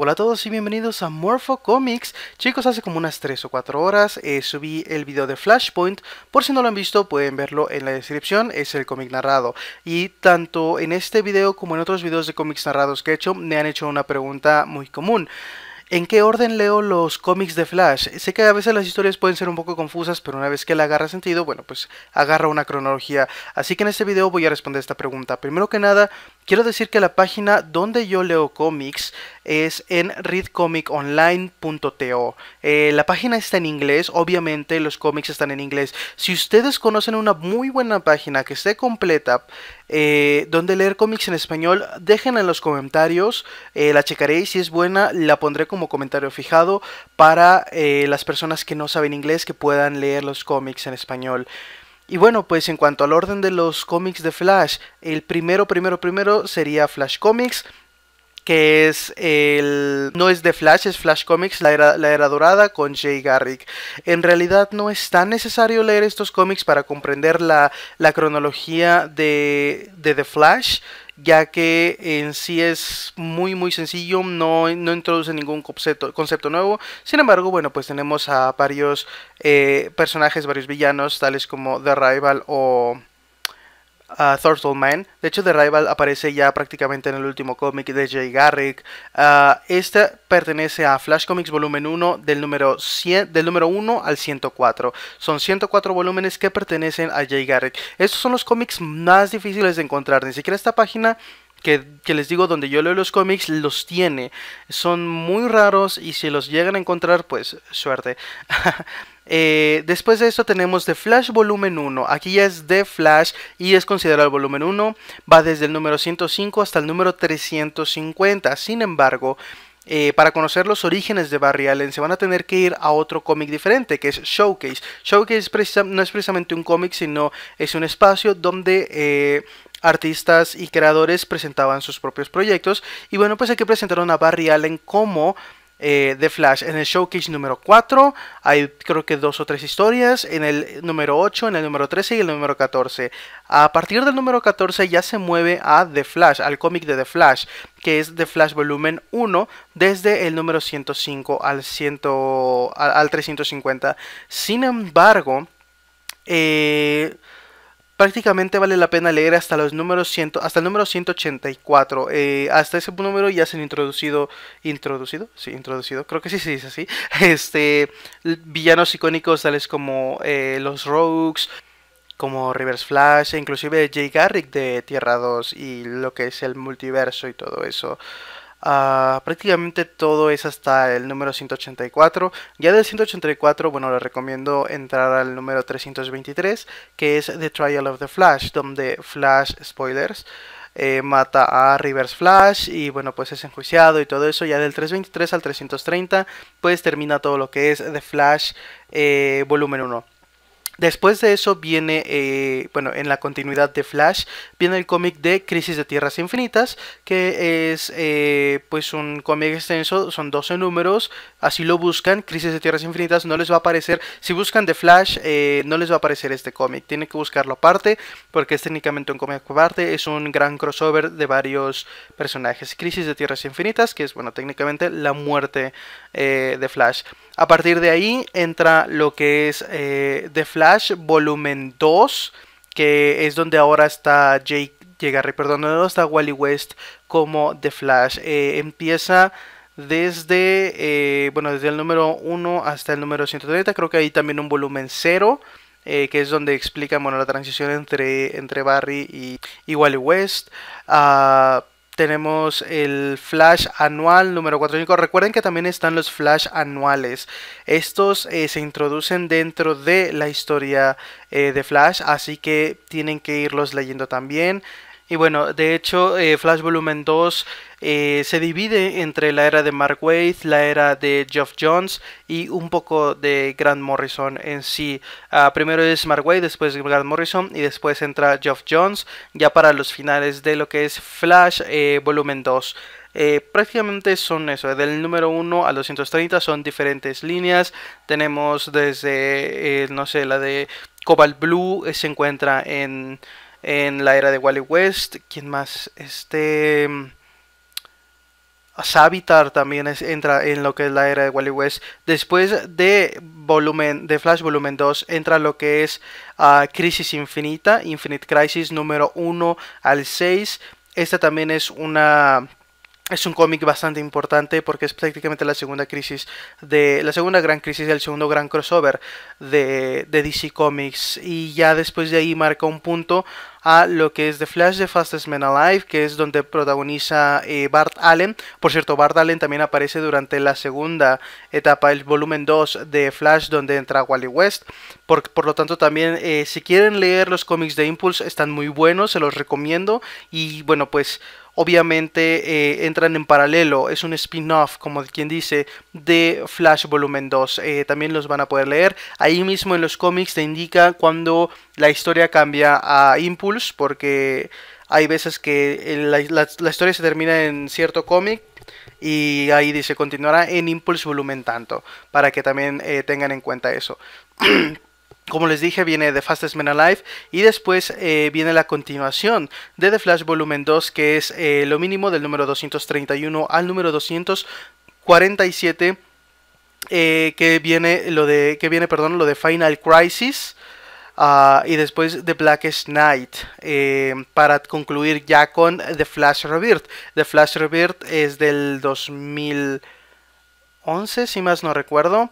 Hola a todos y bienvenidos a Morpho Comics. Chicos, hace como unas 3 o 4 horas eh, subí el video de Flashpoint. Por si no lo han visto, pueden verlo en la descripción, es el cómic narrado. Y tanto en este video como en otros videos de cómics narrados que he hecho, me han hecho una pregunta muy común. ¿En qué orden leo los cómics de Flash? Sé que a veces las historias pueden ser un poco confusas, pero una vez que la agarra sentido, bueno, pues agarra una cronología. Así que en este video voy a responder esta pregunta. Primero que nada, quiero decir que la página donde yo leo cómics es en readcomiconline.to. Eh, la página está en inglés, obviamente los cómics están en inglés. Si ustedes conocen una muy buena página que esté completa, eh, donde leer cómics en español, dejen en los comentarios, eh, la checaré y si es buena la pondré como comentario fijado para las personas que no saben inglés que puedan leer los cómics en español. Y bueno, pues en cuanto al orden de los cómics de Flash, el primero, primero, primero sería Flash Comics, que es el... no es de Flash, es Flash Comics, la era, dorada con Jay Garrick. En realidad no es tan necesario leer estos cómics para comprender la, cronología de, de The Flash ya que en sí es muy muy sencillo, no, no introduce ningún concepto, concepto, nuevo. Sin embargo, bueno, pues tenemos a varios eh, personajes, varios villanos, tales como The Rival o a Man. De hecho, The Rival aparece ya prácticamente en el último cómic de Jay Garrick. Este pertenece a Flash Comics volumen 1 del número, del número 1 al 104. Son 104 volúmenes que pertenecen a Jay Garrick. Estos son los cómics más difíciles de encontrar. Ni siquiera esta página que, les digo donde yo leo los cómics los tiene. Son muy raros y si los llegan a encontrar, pues suerte. Eh, después de esto tenemos The Flash Volumen 1. Aquí ya es The Flash y es considerado el volumen 1. Va desde el número 105 hasta el número 350. Sin embargo, eh, para conocer los orígenes de Barry Allen se van a tener que ir a otro cómic diferente, que es Showcase. Showcase no es precisamente un cómic, sino es un espacio donde eh, artistas y creadores presentaban sus propios proyectos. Y bueno, pues aquí presentaron a Barry Allen como eh, The Flash. En el showcase número 4 hay creo que dos o tres historias. En el número 8, en el número 13 y el número 14. A partir del número 14 ya se mueve a The Flash, al cómic de The Flash, que es The Flash Volumen 1, desde el número 105 al, 100, al, al 350. Sin embargo, eh, prácticamente vale la pena leer hasta los números ciento hasta el número 184. Eh, hasta ese número ya se han introducido, introducido, sí, introducido, creo que sí se dice así, este, villanos icónicos tales como eh, los Rogues, como Rivers Flash, e inclusive Jay Garrick de Tierra 2 y lo que es el multiverso y todo eso. Ah, prácticamente todo es hasta el número 184. Ya del 184, bueno, les recomiendo entrar al número 323, que es The Trial of the Flash, donde Flash, spoilers, eh, mata a Rivers Flash y bueno, pues es enjuiciado y todo eso. Ya del 323 al 330, pues termina todo lo que es The Flash eh, volumen 1. Después de eso viene, eh, bueno, en la continuidad de Flash, viene el cómic de Crisis de Tierras Infinitas, que es eh, pues un cómic extenso, son 12 números, así lo buscan, Crisis de Tierras Infinitas no les va a aparecer, si buscan de Flash eh, no les va a aparecer este cómic, tienen que buscarlo aparte, porque es técnicamente un cómic aparte, es un gran crossover de varios personajes. Crisis de Tierras Infinitas, que es, bueno, técnicamente la muerte de Flash. A partir de ahí entra lo que es de Flash, volumen 2, que es donde ahora está Jake, perdón, no está Wally West como The Flash. Eh, empieza desde, eh, bueno, desde el número 1 hasta el número 130, creo que hay también un volumen 0. Eh, que es donde explica bueno, la transición entre, entre Barry y, Wally West. Ah, tenemos el flash anual número 45. Recuerden que también están los flash anuales. Estos eh, se introducen dentro de la historia eh, de Flash, así que tienen que irlos leyendo también. Y bueno, de hecho, eh, Flash Volumen 2 eh, se divide entre la era de Mark Waid, la era de Geoff Jones y un poco de Grant Morrison en sí. Ah, primero es Mark Waid, después Grant Morrison y después entra Geoff Jones ya para los finales de lo que es Flash eh, Volumen 2. prácticamente son eso, del número 1 al 230 son diferentes líneas. Tenemos desde, no sé, la de Cobalt Blue se encuentra en en la era de Wally West. ¿Quién más? Este. Mm, Savitar también entra en lo que es la era de Wally West. Después de, volumen, de Flash Volumen 2 entra lo que es ah, Crisis Infinita, Infinite Crisis número 1 al 6. Esta también es una es un cómic bastante importante porque es prácticamente la segunda crisis de la segunda gran crisis el segundo gran crossover de, de, DC Comics y ya después de ahí marca un punto a lo que es The Flash de Fastest Man Alive que es donde protagoniza eh, Bart Allen por cierto Bart Allen también aparece durante la segunda etapa el volumen 2 de Flash donde entra Wally West por, por lo tanto también eh, si quieren leer los cómics de Impulse están muy buenos se los recomiendo y bueno pues obviamente eh, entran en paralelo, es un spin-off, como quien dice, de Flash Volumen 2. Eh, también los van a poder leer. Ahí mismo en los cómics te indica cuando la historia cambia a Impulse, porque hay veces que eh, la, historia se termina en cierto cómic y ahí dice continuará en Impulse Volumen tanto, para que también tengan en cuenta eso. Como les dije, viene The Fastest Man Alive y después eh, viene la continuación de The Flash Volumen 2, que es eh, lo mínimo del número 231 al número 247, eh, que viene lo de que viene, perdón, lo de Final Crisis. Ah, y después The Blackest Night para concluir ya con The Flash Rebirth. The Flash Rebirth es del 2011, si más no recuerdo.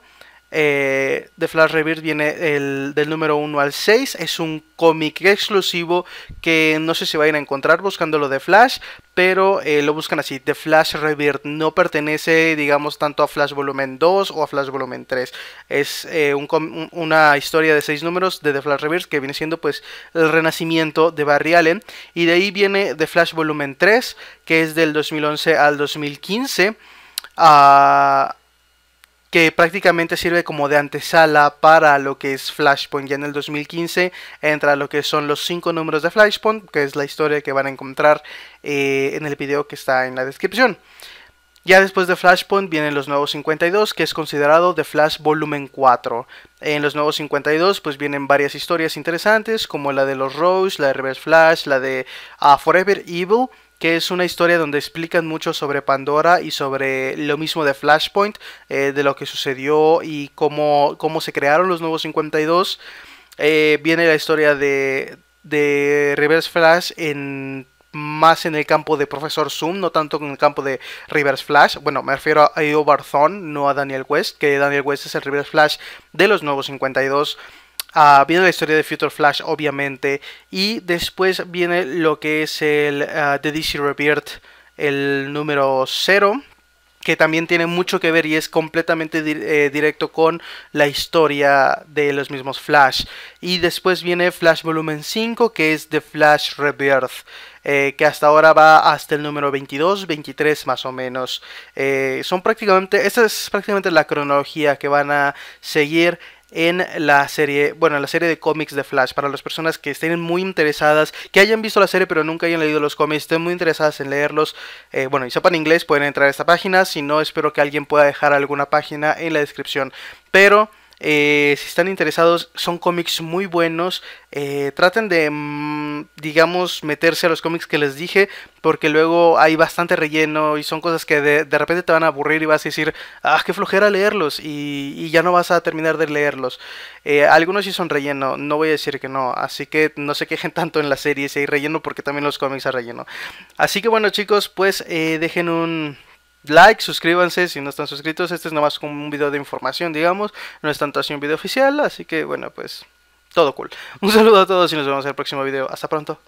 The eh, Flash Rebirth viene el, del número 1 al 6. Es un cómic exclusivo que no sé si vayan a encontrar buscándolo de Flash, pero eh, lo buscan así. The Flash Rebirth no pertenece, digamos, tanto a Flash Volumen 2 o a Flash Volumen 3. Es eh, una historia de 6 números de The Flash Rebirth que viene siendo pues el renacimiento de Barry Allen. Y de ahí viene The Flash Volumen 3, que es del 2011 al 2015. a ah, que prácticamente sirve como de antesala para lo que es Flashpoint. Ya en el 2015 entra lo que son los cinco números de Flashpoint, que es la historia que van a encontrar eh, en el video que está en la descripción. Ya después de Flashpoint vienen los nuevos 52, que es considerado The Flash Volumen 4. En los nuevos 52 pues vienen varias historias interesantes, como la de los Rose, la de Reverse Flash, la de a ah, Forever Evil que es una historia donde explican mucho sobre Pandora y sobre lo mismo de Flashpoint, eh, de lo que sucedió y cómo, cómo se crearon los nuevos 52. Eh, viene la historia de, de Reverse Flash en más en el campo de Profesor Zoom, no tanto en el campo de Reverse Flash. Bueno, me refiero a Io Barzón, no a Daniel West, que Daniel West es el Reverse Flash de los nuevos 52. Ah, viene la historia de Future Flash, obviamente. Y después viene lo que es el ah, The DC Rebirth, el número 0 que también tiene mucho que ver y es completamente eh, directo con la historia de los mismos Flash. Y después viene Flash Volumen 5, que es The Flash Rebirth, eh, que hasta ahora va hasta el número 22, 23 más o menos. Eh, son prácticamente, esta es prácticamente la cronología que van a seguir en la serie, bueno, la serie de cómics de Flash. Para las personas que estén muy interesadas, que hayan visto la serie pero nunca hayan leído los cómics, estén muy interesadas en leerlos, eh, bueno, y sepan inglés, pueden entrar a esta página. Si no, espero que alguien pueda dejar alguna página en la descripción. Pero... Eh, si están interesados, son cómics muy buenos. Eh, traten de, mm, digamos, meterse a los cómics que les dije, porque luego hay bastante relleno y son cosas que de, repente te van a aburrir y vas a decir, ah, qué flojera leerlos, y, ya no vas a terminar de leerlos. Eh, algunos sí son relleno, no voy a decir que no, así que no se quejen tanto en la serie si hay relleno, porque también los cómics hay relleno. Así que bueno, chicos, pues dejen un like, suscríbanse si no están suscritos. Este es nomás como un video de información, digamos. No es tanto así un video oficial, así que bueno, pues todo cool. Un saludo a todos y nos vemos en el próximo video. Hasta pronto.